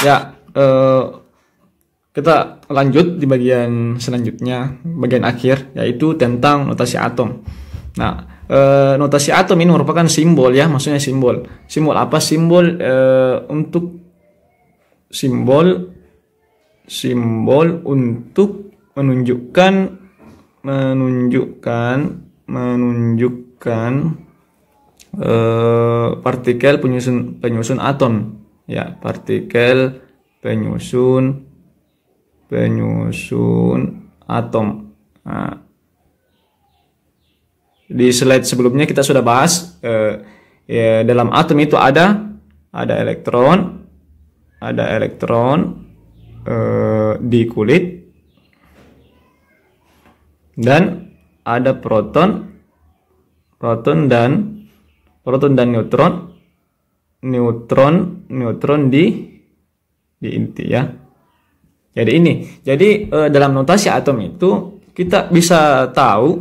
ya eh, kita lanjut di bagian selanjutnya bagian akhir yaitu tentang notasi atom nah eh, notasi atom ini merupakan simbol ya maksudnya simbol simbol apa simbol eh, untuk simbol simbol untuk menunjukkan menunjukkan menunjukkan eh, partikel penyusun penyusun atom ya partikel penyusun penyusun atom. Nah, di slide sebelumnya kita sudah bahas eh, ya, dalam atom itu ada ada elektron, ada elektron eh, di kulit dan ada proton, proton dan proton dan neutron neutron neutron di di inti ya. Jadi ini, jadi e, dalam notasi atom itu kita bisa tahu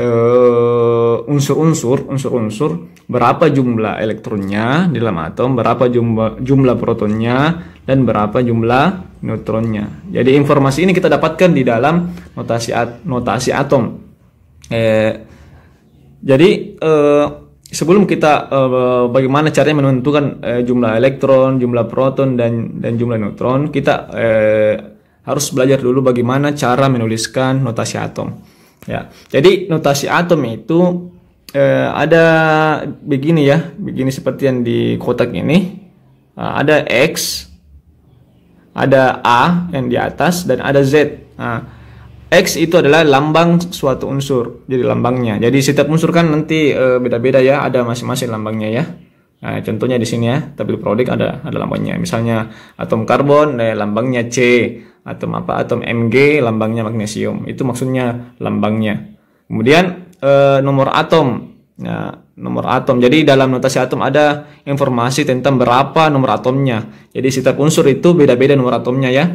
eh, unsur-unsur, unsur-unsur berapa jumlah elektronnya di dalam atom, berapa jumlah jumlah protonnya dan berapa jumlah neutronnya. Jadi informasi ini kita dapatkan di dalam notasi at, notasi atom. E, jadi e, sebelum kita uh, bagaimana caranya menentukan uh, jumlah elektron, jumlah proton dan dan jumlah neutron, kita uh, harus belajar dulu bagaimana cara menuliskan notasi atom. Ya. Jadi notasi atom itu uh, ada begini ya, begini seperti yang di kotak ini. Uh, ada X, ada A yang di atas dan ada Z. Nah, X itu adalah lambang suatu unsur, jadi lambangnya. Jadi setiap unsur kan nanti eh, beda-beda ya, ada masing-masing lambangnya ya. Nah, contohnya di sini ya, tabel produk ada ada lambangnya. Misalnya atom karbon, eh, lambangnya C. Atom apa? Atom Mg, lambangnya magnesium. Itu maksudnya lambangnya. Kemudian eh, nomor atom. Nah, nomor atom. Jadi dalam notasi atom ada informasi tentang berapa nomor atomnya. Jadi setiap unsur itu beda-beda nomor atomnya ya.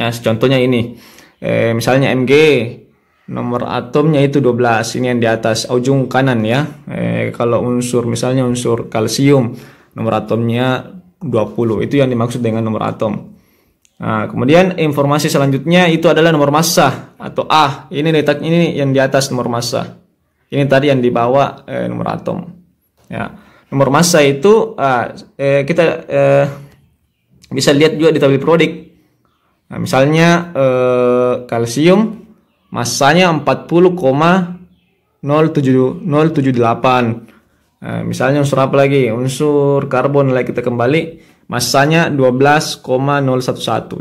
Nah, contohnya ini eh, misalnya Mg nomor atomnya itu 12 ini yang di atas ujung kanan ya eh, kalau unsur misalnya unsur kalsium nomor atomnya 20 itu yang dimaksud dengan nomor atom nah, kemudian informasi selanjutnya itu adalah nomor massa atau A ini letak ini yang di atas nomor massa ini tadi yang dibawa eh, nomor atom ya nomor massa itu ah, eh, kita eh, bisa lihat juga di tabel produk nah, misalnya eh, kalsium massanya 40,078 nah, misalnya unsur apa lagi unsur karbon lagi kita kembali Massanya 12,011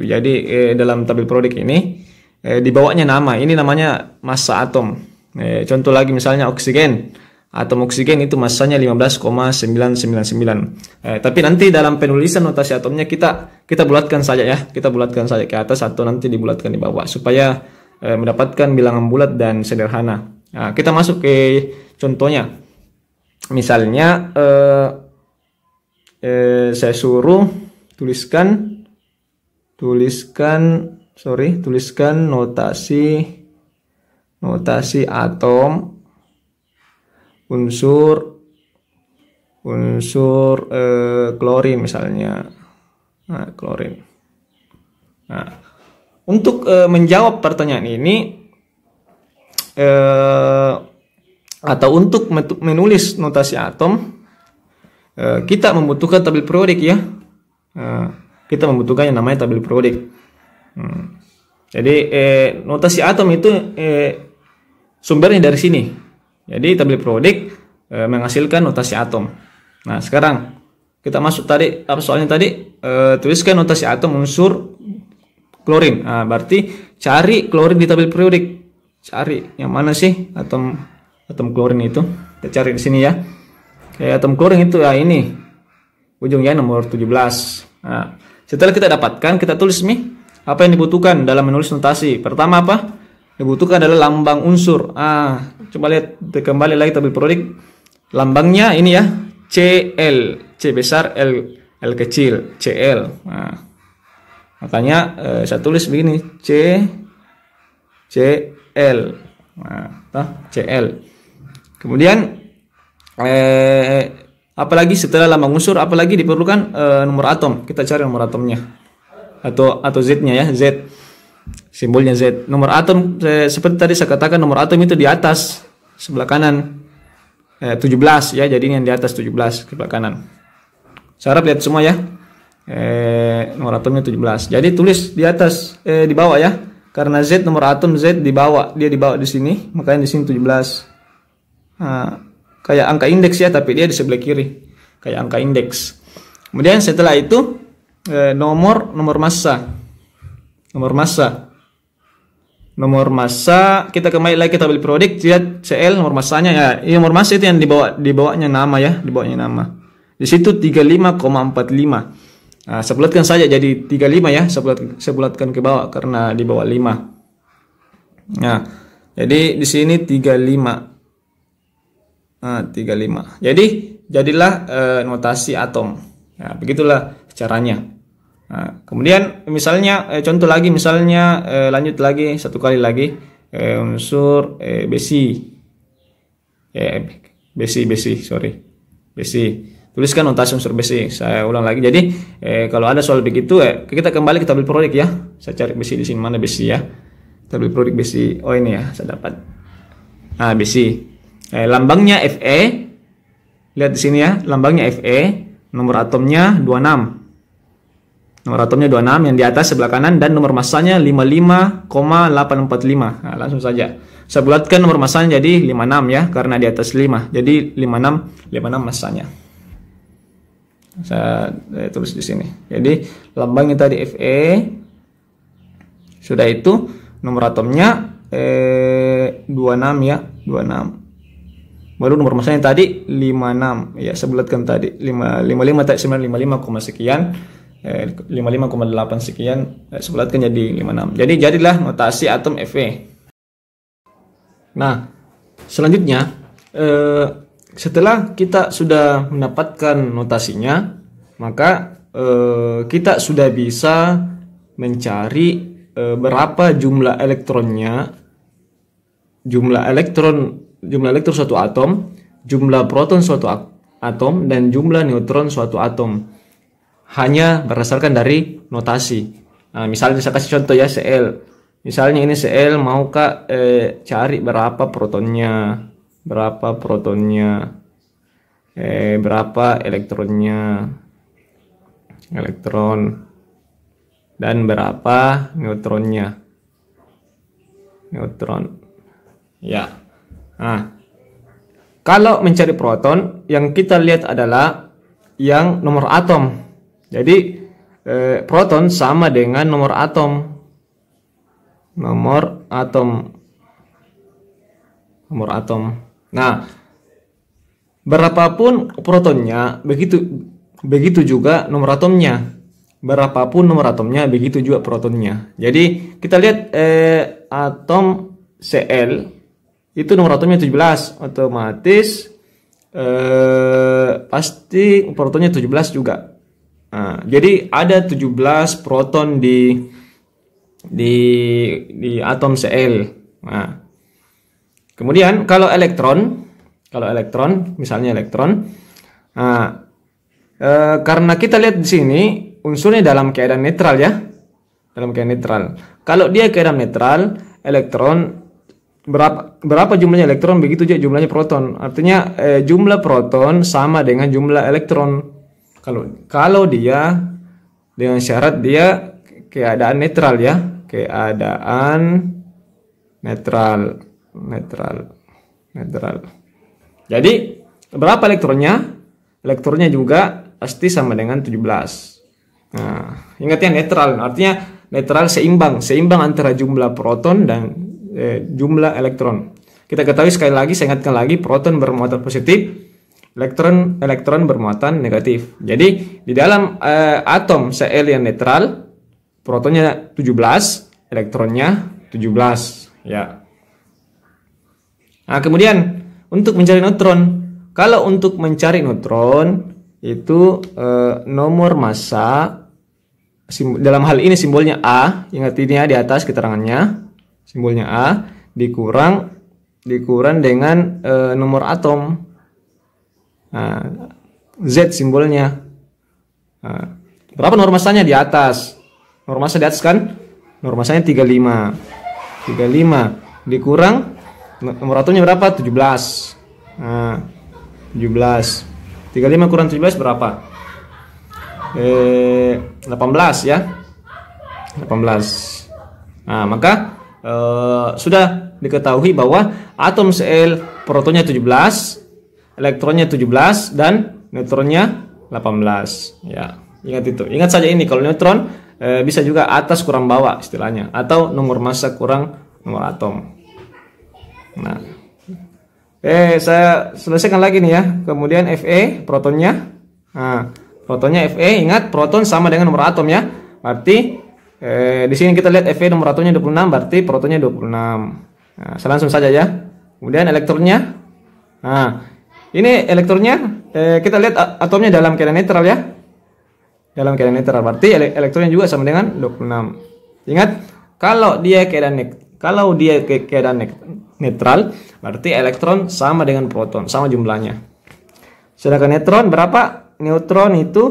jadi eh, dalam tabel produk ini eh, dibawanya nama ini namanya massa atom eh, contoh lagi misalnya oksigen atom oksigen itu massanya 15,999. Eh, tapi nanti dalam penulisan notasi atomnya kita kita bulatkan saja ya, kita bulatkan saja ke atas atau nanti dibulatkan di bawah supaya eh, mendapatkan bilangan bulat dan sederhana. Nah, kita masuk ke contohnya. Misalnya eh, eh, saya suruh tuliskan tuliskan sorry tuliskan notasi notasi atom unsur unsur eh, klorin misalnya nah, klorin nah untuk eh, menjawab pertanyaan ini eh, atau untuk menulis notasi atom eh, kita membutuhkan tabel periodik ya eh, kita membutuhkan yang namanya tabel periodik hmm. jadi eh, notasi atom itu eh, sumbernya dari sini jadi tabel periodik e, eh, menghasilkan notasi atom. Nah, sekarang kita masuk tadi apa soalnya tadi e, tuliskan notasi atom unsur klorin. Nah, berarti cari klorin di tabel periodik. Cari yang mana sih atom atom klorin itu? Kita cari di sini ya. Kayak atom klorin itu ya ini. Ujungnya nomor 17. Nah, setelah kita dapatkan, kita tulis nih apa yang dibutuhkan dalam menulis notasi. Pertama apa? dibutuhkan adalah lambang unsur. Ah, coba lihat kembali lagi tabel periodik. Lambangnya ini ya, CL, C besar, L L kecil, CL. Nah, makanya eh, saya tulis begini, C CL. Nah, toh, CL. Kemudian eh apalagi setelah lambang unsur apalagi diperlukan eh, nomor atom. Kita cari nomor atomnya. Atau atau Z-nya ya, Z. Simbolnya Z. Nomor atom eh, seperti tadi saya katakan nomor atom itu di atas sebelah kanan. Eh, 17 ya, jadi ini yang di atas 17 sebelah kanan. Saya harap lihat semua ya. Eh, nomor atomnya 17. Jadi tulis di atas eh, di bawah ya. Karena Z nomor atom Z di bawah, dia di bawah di sini, makanya di sini 17. Nah, kayak angka indeks ya, tapi dia di sebelah kiri. Kayak angka indeks. Kemudian setelah itu eh, nomor nomor massa nomor massa nomor massa kita kembali lagi kita beli produk lihat CL nomor massanya ya ini nomor massa itu yang dibawa dibawanya nama ya dibawanya nama di situ 35,45 nah, sebulatkan saja jadi 35 ya sebulat sebulatkan ke bawah karena di bawah 5 nah jadi di sini 35 nah, 35 jadi jadilah eh, notasi atom nah begitulah caranya Nah, kemudian misalnya eh, contoh lagi misalnya eh, lanjut lagi satu kali lagi eh, unsur eh, besi eh, besi besi sorry besi tuliskan notasi unsur besi saya ulang lagi jadi eh, kalau ada soal begitu eh, kita kembali ke tabel proyek ya saya cari besi di sini mana besi ya tabel proyek besi oh ini ya saya dapat ah besi eh, lambangnya Fe lihat di sini ya lambangnya Fe nomor atomnya 26 Nomor atomnya 26 yang di atas sebelah kanan dan nomor massanya 55,845. Nah, langsung saja. Saya bulatkan nomor massanya jadi 56 ya karena di atas 5. Jadi 56 56 massanya. Saya, tulis di sini. Jadi lambangnya tadi FE sudah itu nomor atomnya eh 26 ya, 26 baru nomor massanya tadi 56 ya saya bulatkan tadi 555 55 55 sekian 55,8 eh, sekian eh, sebelah kan jadi 56 jadi jadilah notasi atom Fe nah selanjutnya eh, setelah kita sudah mendapatkan notasinya maka eh, kita sudah bisa mencari eh, berapa jumlah elektronnya jumlah elektron jumlah elektron suatu atom jumlah proton suatu atom dan jumlah neutron suatu atom hanya berdasarkan dari notasi. Nah, misalnya saya kasih contoh ya CL. Misalnya ini CL mau kak eh, cari berapa protonnya, berapa protonnya, eh, berapa elektronnya, elektron, dan berapa neutronnya, neutron. Ya. Nah, kalau mencari proton, yang kita lihat adalah yang nomor atom jadi eh, proton sama dengan nomor atom. Nomor atom. Nomor atom. Nah, berapapun protonnya, begitu begitu juga nomor atomnya. Berapapun nomor atomnya, begitu juga protonnya. Jadi, kita lihat eh, atom Cl itu nomor atomnya 17, otomatis eh pasti protonnya 17 juga. Ah, jadi ada 17 proton di di di atom Cl. Nah. Kemudian kalau elektron, kalau elektron, misalnya elektron, nah, e, karena kita lihat di sini unsurnya dalam keadaan netral ya, dalam keadaan netral. Kalau dia keadaan netral, elektron berapa berapa jumlahnya elektron begitu juga jumlahnya proton. Artinya e, jumlah proton sama dengan jumlah elektron kalau kalau dia dengan syarat dia keadaan netral ya keadaan netral netral netral jadi berapa elektronnya? Elektronnya juga pasti sama dengan 17 nah ingat ya netral artinya netral seimbang seimbang antara jumlah proton dan eh, jumlah elektron kita ketahui sekali lagi saya ingatkan lagi proton bermuatan positif elektron elektron bermuatan negatif. Jadi di dalam uh, atom Cl yang netral protonnya 17, elektronnya 17 ya. Nah, kemudian untuk mencari neutron, kalau untuk mencari neutron itu uh, nomor massa dalam hal ini simbolnya A, ingat ini ya, di atas keterangannya, simbolnya A dikurang dikurang dengan e, nomor atom Ah, Z simbolnya. Ah, berapa normasanya di atas? Normasa di atas kan? Normasanya 35. 35 dikurang nomor atomnya berapa? 17. Nah, 17. 35 kurang 17 berapa? Eh, 18 ya. 18. Nah, maka eh, sudah diketahui bahwa atom Cl protonnya 17, elektronnya 17 dan neutronnya 18 ya ingat itu ingat saja ini kalau neutron e, bisa juga atas kurang bawah istilahnya atau nomor massa kurang nomor atom nah eh saya selesaikan lagi nih ya kemudian Fe protonnya nah, protonnya Fe ingat proton sama dengan nomor atom ya berarti e, di sini kita lihat Fe nomor atomnya 26 berarti protonnya 26 nah, saya langsung saja ya kemudian elektronnya nah ini elektronnya eh, kita lihat atomnya dalam keadaan netral ya. Dalam keadaan netral berarti elektronnya juga sama dengan 26. Ingat kalau dia keadaan kalau dia ke keadaan netral berarti elektron sama dengan proton, sama jumlahnya. Sedangkan neutron berapa? Neutron itu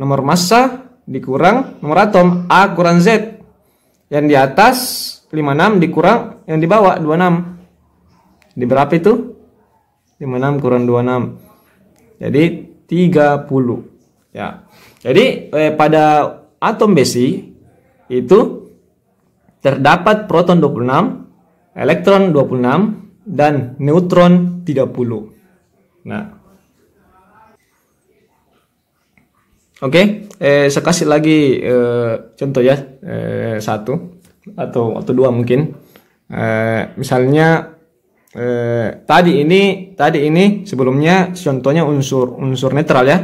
nomor massa dikurang nomor atom A kurang Z. Yang di atas 56 dikurang yang di bawah 26. Di berapa itu? 56 kurang 26. Jadi 30. Ya. Jadi eh, pada atom besi itu terdapat proton 26, elektron 26 dan neutron 30. Nah. Oke, okay, eh, saya kasih lagi eh, contoh ya eh, satu atau atau dua mungkin. Eh, misalnya eh, tadi ini tadi ini sebelumnya contohnya unsur unsur netral ya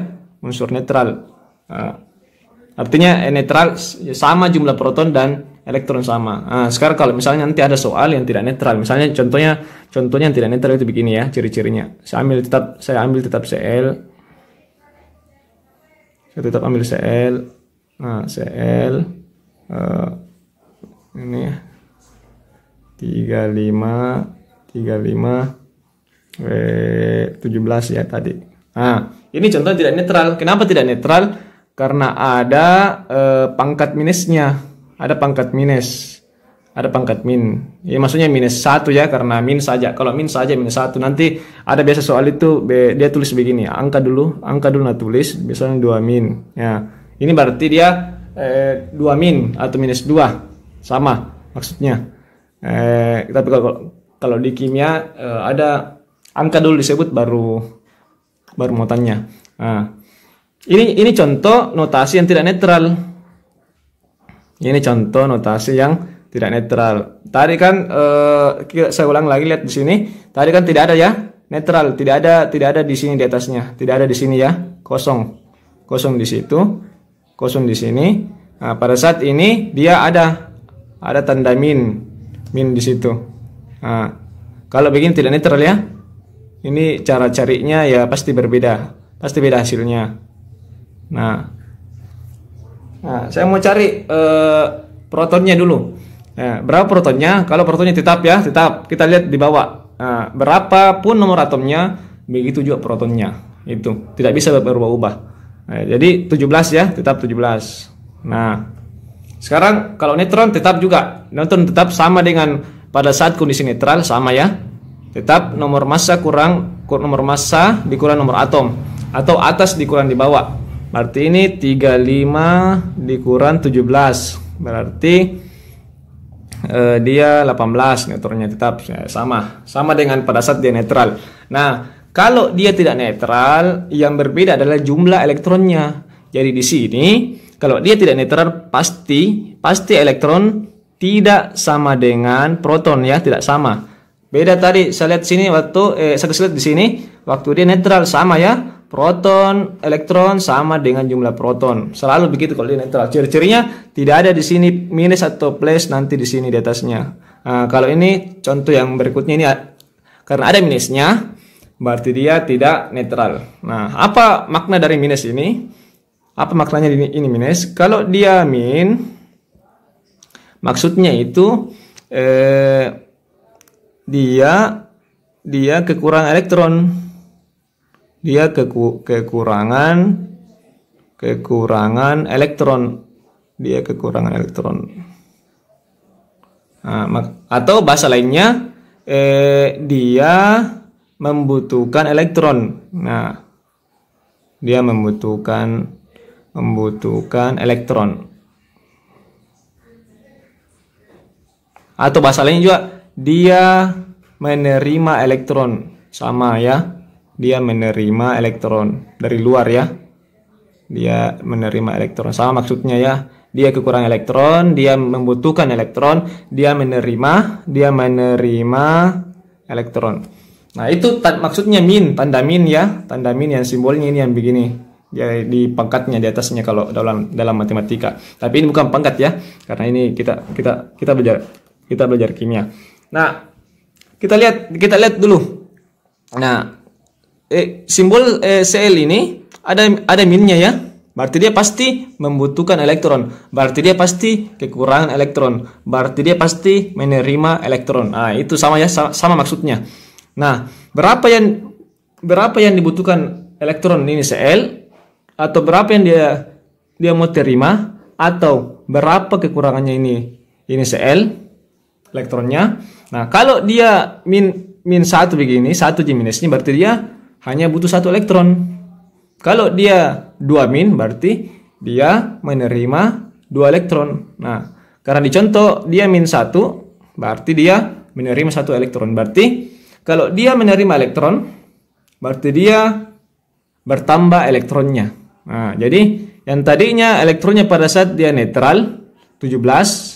unsur netral ah. artinya eh, netral ya, sama jumlah proton dan elektron sama nah, sekarang kalau misalnya nanti ada soal yang tidak netral misalnya contohnya contohnya yang tidak netral itu begini ya ciri-cirinya saya ambil tetap saya ambil tetap Cl saya tetap ambil Cl nah Cl uh, ini ya lima 35 eh, 17 ya tadi. Nah, ini contoh tidak netral. Kenapa tidak netral? Karena ada eh, pangkat minusnya. Ada pangkat minus. Ada pangkat min. Ya maksudnya minus satu ya karena min saja. Kalau min saja minus satu nanti ada biasa soal itu dia tulis begini, angka dulu, angka dulu nah tulis misalnya 2 min. Ya. Ini berarti dia eh, 2 min atau minus 2. Sama maksudnya. Eh, tapi kalau kalau di kimia uh, ada angka dulu disebut baru baru mau Nah, ini ini contoh notasi yang tidak netral. Ini contoh notasi yang tidak netral. Tadi kan uh, saya ulang lagi lihat di sini. Tadi kan tidak ada ya netral, tidak ada tidak ada di sini di atasnya, tidak ada di sini ya kosong, kosong di situ, kosong di sini. Nah, pada saat ini dia ada ada tanda min min di situ. Nah, kalau begini tidak netral ya. Ini cara carinya ya pasti berbeda. Pasti beda hasilnya. Nah, nah saya mau cari eh, protonnya dulu. Nah, berapa protonnya? Kalau protonnya tetap ya, tetap. Kita lihat di bawah. Nah, pun nomor atomnya, begitu juga protonnya. Itu tidak bisa berubah-ubah. Nah, jadi 17 ya, tetap 17. Nah, sekarang kalau neutron tetap juga. Neutron tetap sama dengan pada saat kondisi netral sama ya tetap nomor massa kurang nomor massa dikurang nomor atom atau atas dikurang di bawah berarti ini 35 dikurang 17 berarti eh, dia 18 neutralnya tetap ya, sama sama dengan pada saat dia netral nah kalau dia tidak netral yang berbeda adalah jumlah elektronnya jadi di sini kalau dia tidak netral pasti pasti elektron tidak sama dengan proton ya, tidak sama. Beda tadi saya lihat sini waktu eh, saya lihat di sini waktu dia netral sama ya, proton, elektron sama dengan jumlah proton. Selalu begitu kalau dia netral. Ciri-cirinya tidak ada di sini minus atau plus nanti di sini di atasnya. Nah, kalau ini contoh yang berikutnya ini karena ada minusnya berarti dia tidak netral. Nah, apa makna dari minus ini? Apa maknanya ini minus? Kalau dia min Maksudnya itu eh, dia dia kekurangan elektron. Dia keku, kekurangan kekurangan elektron. Dia kekurangan elektron. Nah, atau bahasa lainnya eh, dia membutuhkan elektron. Nah, dia membutuhkan membutuhkan elektron. atau bahasa lain juga dia menerima elektron sama ya dia menerima elektron dari luar ya dia menerima elektron sama maksudnya ya dia kekurangan elektron dia membutuhkan elektron dia menerima dia menerima elektron nah itu maksudnya min tanda min ya tanda min yang simbolnya ini yang begini ya, di pangkatnya di atasnya kalau dalam dalam matematika. Tapi ini bukan pangkat ya, karena ini kita kita kita belajar kita belajar kimia. Nah, kita lihat kita lihat dulu. Nah, eh, simbol eh, Cl ini ada ada minnya ya. Berarti dia pasti membutuhkan elektron. Berarti dia pasti kekurangan elektron. Berarti dia pasti menerima elektron. Nah, itu sama ya sama, sama maksudnya. Nah, berapa yang berapa yang dibutuhkan elektron ini Cl atau berapa yang dia dia mau terima atau berapa kekurangannya ini ini Cl elektronnya. Nah, kalau dia min min satu begini, satu minus minusnya berarti dia hanya butuh satu elektron. Kalau dia dua min, berarti dia menerima dua elektron. Nah, karena di contoh dia min satu, berarti dia menerima satu elektron. Berarti kalau dia menerima elektron, berarti dia bertambah elektronnya. Nah, jadi yang tadinya elektronnya pada saat dia netral 17,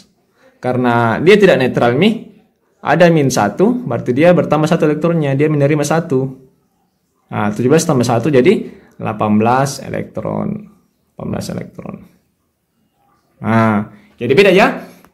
karena dia tidak netral nih, ada min 1, berarti dia bertambah satu elektronnya, dia menerima satu. Nah, 17 tambah 1 jadi 18 elektron. 18 elektron. Nah, jadi beda ya.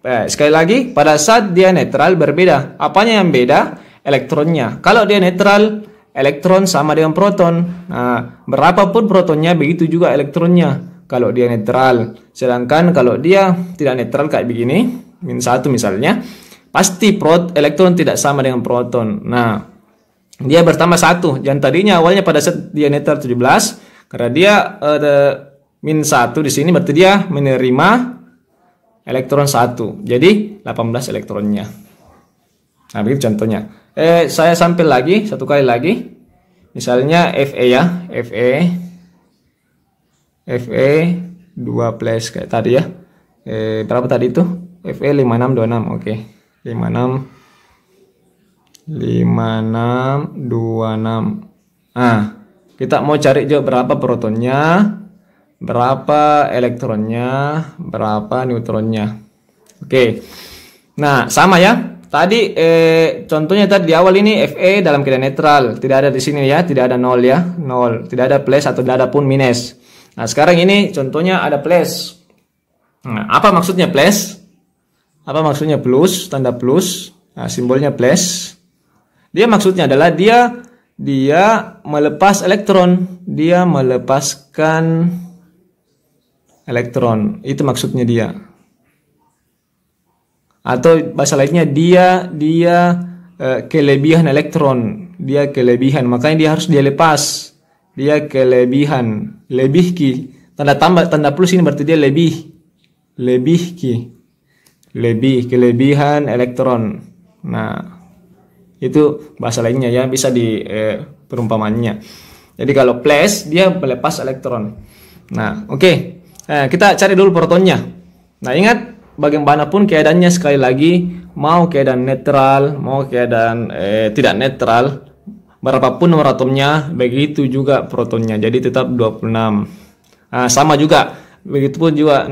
Eh, sekali lagi, pada saat dia netral berbeda. Apanya yang beda? Elektronnya. Kalau dia netral, elektron sama dengan proton. Nah, berapapun protonnya, begitu juga elektronnya. Kalau dia netral. Sedangkan kalau dia tidak netral kayak begini, min satu misalnya, pasti prot elektron tidak sama dengan proton. Nah, dia bertambah satu. yang tadinya awalnya pada set diameter 17, karena dia ada uh, min satu di sini berarti dia menerima elektron satu. Jadi 18 elektronnya. Nah, begitu contohnya. Eh, saya sampel lagi satu kali lagi. Misalnya Fe ya, Fe Fe 2 plus kayak tadi ya. Eh, berapa tadi itu? FE 5626 oke okay. 56 5626 ah kita mau cari juga berapa protonnya berapa elektronnya berapa neutronnya oke okay. nah sama ya tadi eh, contohnya tadi di awal ini FE dalam keadaan netral tidak ada di sini ya tidak ada nol ya nol tidak ada plus atau tidak ada pun minus nah sekarang ini contohnya ada plus nah, apa maksudnya plus apa maksudnya plus tanda plus nah, simbolnya plus dia maksudnya adalah dia dia melepas elektron dia melepaskan elektron itu maksudnya dia atau bahasa lainnya dia dia eh, kelebihan elektron dia kelebihan makanya dia harus dia lepas dia kelebihan lebih ki tanda tambah tanda plus ini berarti dia lebih lebih ki lebih kelebihan elektron. Nah, itu bahasa lainnya ya bisa di eh, perumpamannya. Jadi kalau plus dia melepas elektron. Nah, oke. Okay. Eh, kita cari dulu protonnya. Nah, ingat bagaimanapun keadaannya sekali lagi mau keadaan netral mau keadaan eh, tidak netral berapapun nomor atomnya begitu juga protonnya jadi tetap 26 nah, sama juga begitu pun juga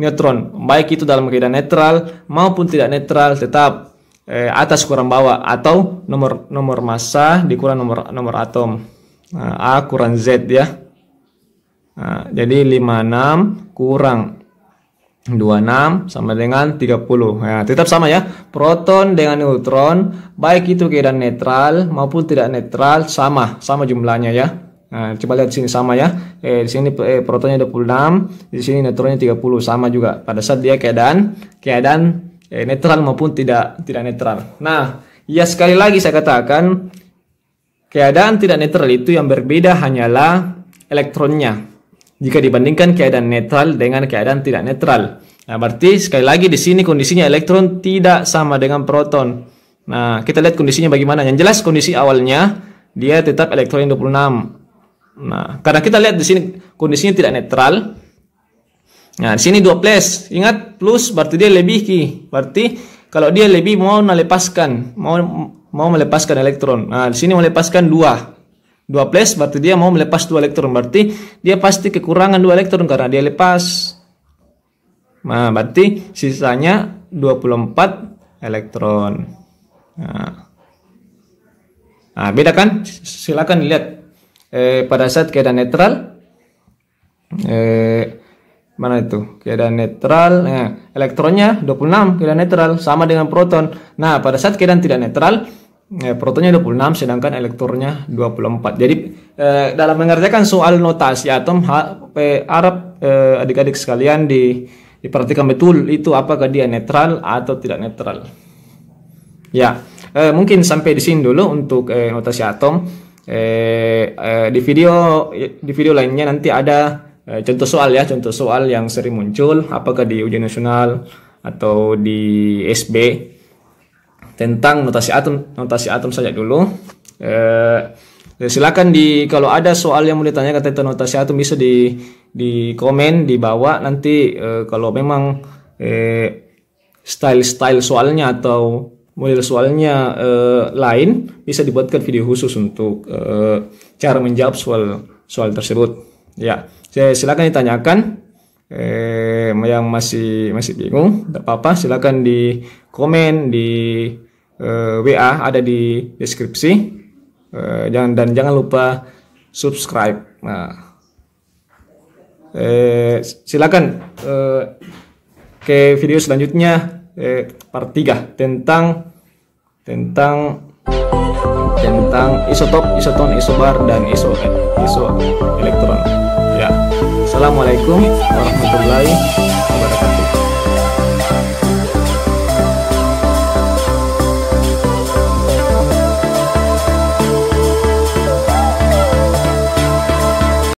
neutron, baik itu dalam keadaan netral maupun tidak netral tetap eh, atas kurang bawah atau nomor nomor massa dikurang nomor nomor atom. Nah, A kurang Z ya. Nah, jadi 56 kurang 26 sama dengan 30. Nah, tetap sama ya. Proton dengan neutron baik itu keadaan netral maupun tidak netral sama, sama jumlahnya ya. Nah, coba lihat sini sama ya. Eh, di sini eh, protonnya 26, di sini neutronnya 30 sama juga. Pada saat dia keadaan keadaan eh, netral maupun tidak tidak netral. Nah, ya sekali lagi saya katakan keadaan tidak netral itu yang berbeda hanyalah elektronnya. Jika dibandingkan keadaan netral dengan keadaan tidak netral. Nah, berarti sekali lagi di sini kondisinya elektron tidak sama dengan proton. Nah, kita lihat kondisinya bagaimana. Yang jelas kondisi awalnya dia tetap elektron 26 Nah, karena kita lihat di sini kondisinya tidak netral. Nah, di sini dua plus. Ingat plus berarti dia lebih ki. Berarti kalau dia lebih mau melepaskan, mau mau melepaskan elektron. Nah, di sini melepaskan dua dua plus berarti dia mau melepas dua elektron. Berarti dia pasti kekurangan dua elektron karena dia lepas. Nah, berarti sisanya 24 elektron. Nah, nah beda kan? Silakan lihat eh, pada saat keadaan netral eh, mana itu keadaan netral eh, elektronnya 26 keadaan netral sama dengan proton nah pada saat keadaan tidak netral eh, protonnya 26 sedangkan elektronnya 24 jadi eh, dalam mengerjakan soal notasi atom HP Arab adik eh, adik-adik sekalian di diperhatikan betul itu apakah dia netral atau tidak netral. Ya, eh, mungkin sampai di sini dulu untuk eh, notasi atom eh, eh, di video di video lainnya nanti ada eh, contoh soal ya contoh soal yang sering muncul apakah di ujian nasional atau di SB tentang notasi atom notasi atom saja dulu eh, eh, silakan di kalau ada soal yang mau ditanyakan tentang notasi atom bisa di di komen di bawah nanti eh, kalau memang eh, style style soalnya atau model soalnya uh, lain, bisa dibuatkan video khusus untuk uh, cara menjawab soal soal tersebut. Ya, saya silakan ditanyakan. Eh, yang masih masih bingung, tidak apa-apa, silakan di komen di uh, eh, WA ada di deskripsi. Uh, dan jangan lupa subscribe. Nah, eh, silakan eh, ke video selanjutnya eh, part 3 tentang tentang tentang isotop, isoton, isobar dan iso iso elektron. Ya. Assalamualaikum warahmatullahi wabarakatuh.